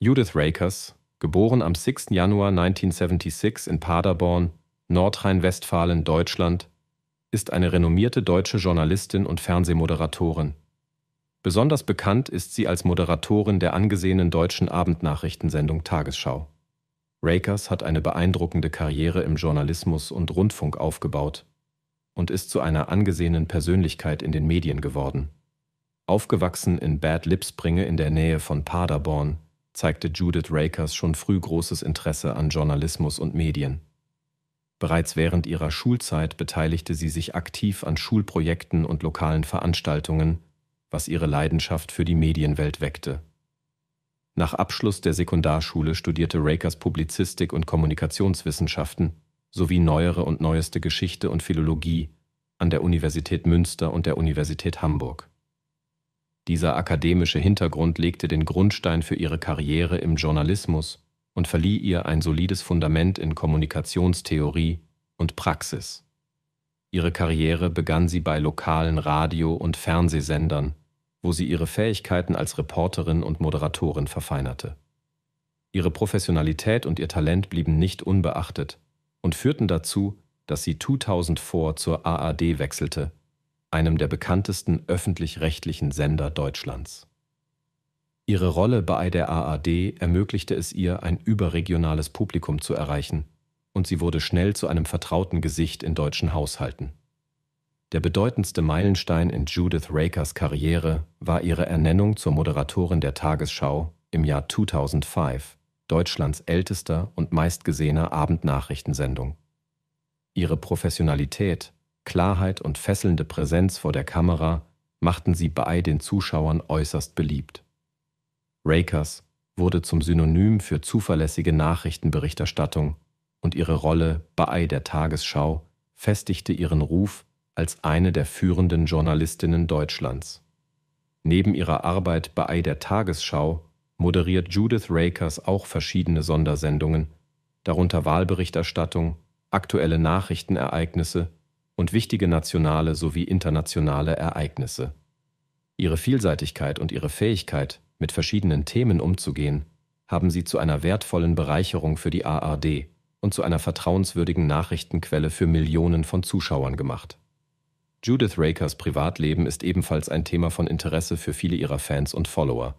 Judith Rakers, geboren am 6. Januar 1976 in Paderborn, Nordrhein-Westfalen, Deutschland, ist eine renommierte deutsche Journalistin und Fernsehmoderatorin. Besonders bekannt ist sie als Moderatorin der angesehenen deutschen Abendnachrichtensendung Tagesschau. Rakers hat eine beeindruckende Karriere im Journalismus und Rundfunk aufgebaut und ist zu einer angesehenen Persönlichkeit in den Medien geworden. Aufgewachsen in Bad Lipspringe in der Nähe von Paderborn, zeigte Judith Rakers schon früh großes Interesse an Journalismus und Medien. Bereits während ihrer Schulzeit beteiligte sie sich aktiv an Schulprojekten und lokalen Veranstaltungen, was ihre Leidenschaft für die Medienwelt weckte. Nach Abschluss der Sekundarschule studierte Rakers Publizistik und Kommunikationswissenschaften sowie neuere und neueste Geschichte und Philologie an der Universität Münster und der Universität Hamburg. Dieser akademische Hintergrund legte den Grundstein für ihre Karriere im Journalismus und verlieh ihr ein solides Fundament in Kommunikationstheorie und Praxis. Ihre Karriere begann sie bei lokalen Radio- und Fernsehsendern, wo sie ihre Fähigkeiten als Reporterin und Moderatorin verfeinerte. Ihre Professionalität und ihr Talent blieben nicht unbeachtet und führten dazu, dass sie 2004 zur AAD wechselte einem der bekanntesten öffentlich-rechtlichen Sender Deutschlands. Ihre Rolle bei der AAD ermöglichte es ihr, ein überregionales Publikum zu erreichen, und sie wurde schnell zu einem vertrauten Gesicht in deutschen Haushalten. Der bedeutendste Meilenstein in Judith Rakers Karriere war ihre Ernennung zur Moderatorin der Tagesschau im Jahr 2005, Deutschlands ältester und meistgesehener Abendnachrichtensendung. Ihre Professionalität Klarheit und fesselnde Präsenz vor der Kamera machten sie bei den Zuschauern äußerst beliebt. Rakers wurde zum Synonym für zuverlässige Nachrichtenberichterstattung und ihre Rolle bei der Tagesschau festigte ihren Ruf als eine der führenden Journalistinnen Deutschlands. Neben ihrer Arbeit bei der Tagesschau moderiert Judith Rakers auch verschiedene Sondersendungen, darunter Wahlberichterstattung, aktuelle Nachrichtenereignisse und wichtige nationale sowie internationale Ereignisse. Ihre Vielseitigkeit und ihre Fähigkeit, mit verschiedenen Themen umzugehen, haben sie zu einer wertvollen Bereicherung für die ARD und zu einer vertrauenswürdigen Nachrichtenquelle für Millionen von Zuschauern gemacht. Judith Rakers Privatleben ist ebenfalls ein Thema von Interesse für viele ihrer Fans und Follower.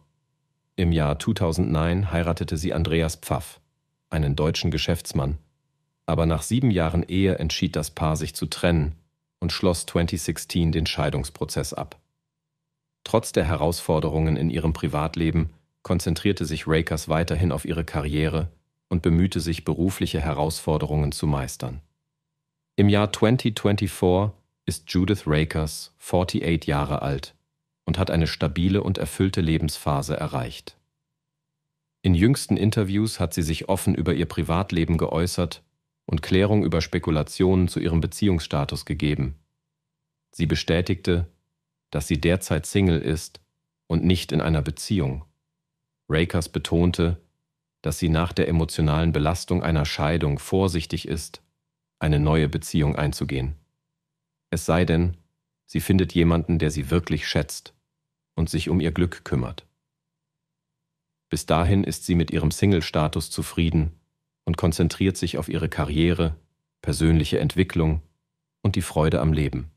Im Jahr 2009 heiratete sie Andreas Pfaff, einen deutschen Geschäftsmann, aber nach sieben Jahren Ehe entschied das Paar sich zu trennen und schloss 2016 den Scheidungsprozess ab. Trotz der Herausforderungen in ihrem Privatleben konzentrierte sich Rakers weiterhin auf ihre Karriere und bemühte sich, berufliche Herausforderungen zu meistern. Im Jahr 2024 ist Judith Rakers 48 Jahre alt und hat eine stabile und erfüllte Lebensphase erreicht. In jüngsten Interviews hat sie sich offen über ihr Privatleben geäußert und Klärung über Spekulationen zu ihrem Beziehungsstatus gegeben. Sie bestätigte, dass sie derzeit Single ist und nicht in einer Beziehung. Rakers betonte, dass sie nach der emotionalen Belastung einer Scheidung vorsichtig ist, eine neue Beziehung einzugehen. Es sei denn, sie findet jemanden, der sie wirklich schätzt und sich um ihr Glück kümmert. Bis dahin ist sie mit ihrem Single-Status zufrieden und konzentriert sich auf ihre Karriere, persönliche Entwicklung und die Freude am Leben.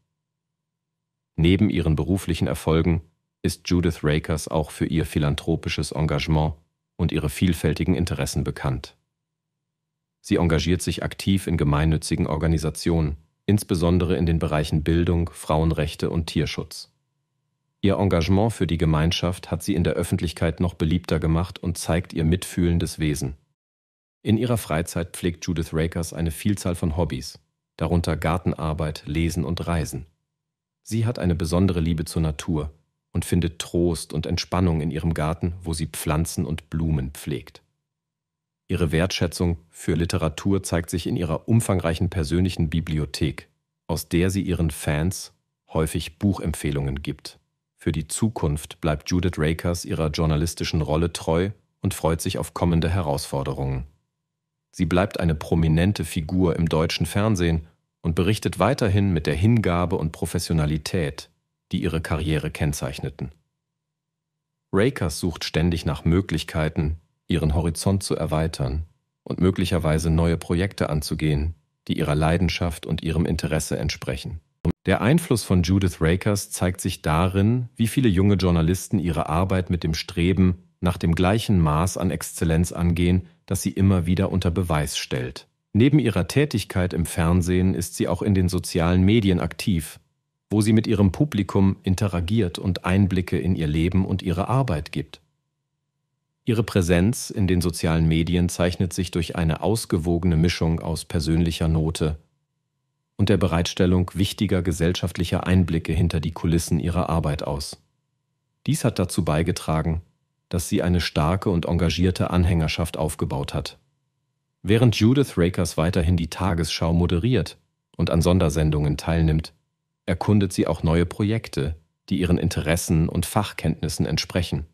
Neben ihren beruflichen Erfolgen ist Judith Rakers auch für ihr philanthropisches Engagement und ihre vielfältigen Interessen bekannt. Sie engagiert sich aktiv in gemeinnützigen Organisationen, insbesondere in den Bereichen Bildung, Frauenrechte und Tierschutz. Ihr Engagement für die Gemeinschaft hat sie in der Öffentlichkeit noch beliebter gemacht und zeigt ihr mitfühlendes Wesen. In ihrer Freizeit pflegt Judith Rakers eine Vielzahl von Hobbys, darunter Gartenarbeit, Lesen und Reisen. Sie hat eine besondere Liebe zur Natur und findet Trost und Entspannung in ihrem Garten, wo sie Pflanzen und Blumen pflegt. Ihre Wertschätzung für Literatur zeigt sich in ihrer umfangreichen persönlichen Bibliothek, aus der sie ihren Fans häufig Buchempfehlungen gibt. Für die Zukunft bleibt Judith Rakers ihrer journalistischen Rolle treu und freut sich auf kommende Herausforderungen. Sie bleibt eine prominente Figur im deutschen Fernsehen und berichtet weiterhin mit der Hingabe und Professionalität, die ihre Karriere kennzeichneten. Rakers sucht ständig nach Möglichkeiten, ihren Horizont zu erweitern und möglicherweise neue Projekte anzugehen, die ihrer Leidenschaft und ihrem Interesse entsprechen. Der Einfluss von Judith Rakers zeigt sich darin, wie viele junge Journalisten ihre Arbeit mit dem Streben nach dem gleichen Maß an Exzellenz angehen, das sie immer wieder unter Beweis stellt. Neben ihrer Tätigkeit im Fernsehen ist sie auch in den sozialen Medien aktiv, wo sie mit ihrem Publikum interagiert und Einblicke in ihr Leben und ihre Arbeit gibt. Ihre Präsenz in den sozialen Medien zeichnet sich durch eine ausgewogene Mischung aus persönlicher Note und der Bereitstellung wichtiger gesellschaftlicher Einblicke hinter die Kulissen ihrer Arbeit aus. Dies hat dazu beigetragen, dass sie eine starke und engagierte Anhängerschaft aufgebaut hat. Während Judith Rakers weiterhin die Tagesschau moderiert und an Sondersendungen teilnimmt, erkundet sie auch neue Projekte, die ihren Interessen und Fachkenntnissen entsprechen.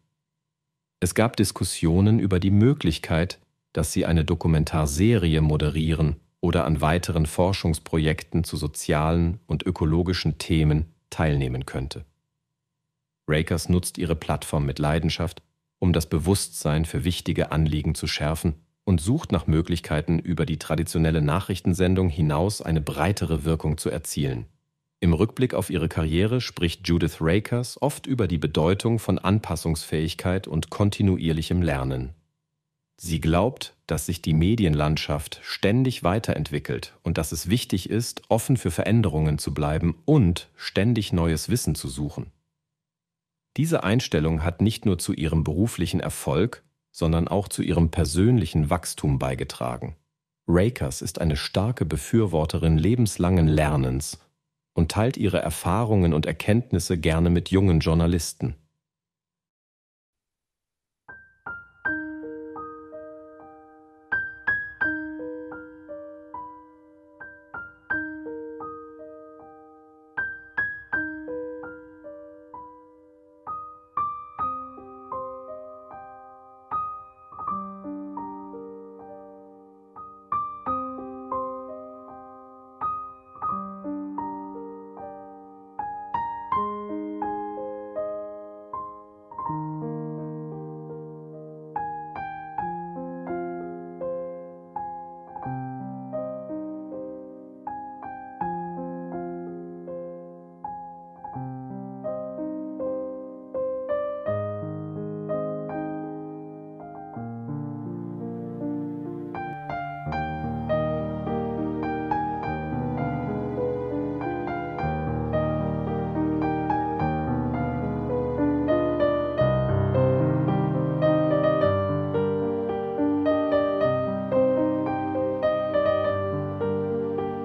Es gab Diskussionen über die Möglichkeit, dass sie eine Dokumentarserie moderieren oder an weiteren Forschungsprojekten zu sozialen und ökologischen Themen teilnehmen könnte. Rakers nutzt ihre Plattform mit Leidenschaft um das Bewusstsein für wichtige Anliegen zu schärfen und sucht nach Möglichkeiten, über die traditionelle Nachrichtensendung hinaus eine breitere Wirkung zu erzielen. Im Rückblick auf ihre Karriere spricht Judith Rakers oft über die Bedeutung von Anpassungsfähigkeit und kontinuierlichem Lernen. Sie glaubt, dass sich die Medienlandschaft ständig weiterentwickelt und dass es wichtig ist, offen für Veränderungen zu bleiben und ständig neues Wissen zu suchen. Diese Einstellung hat nicht nur zu ihrem beruflichen Erfolg, sondern auch zu ihrem persönlichen Wachstum beigetragen. Rakers ist eine starke Befürworterin lebenslangen Lernens und teilt ihre Erfahrungen und Erkenntnisse gerne mit jungen Journalisten.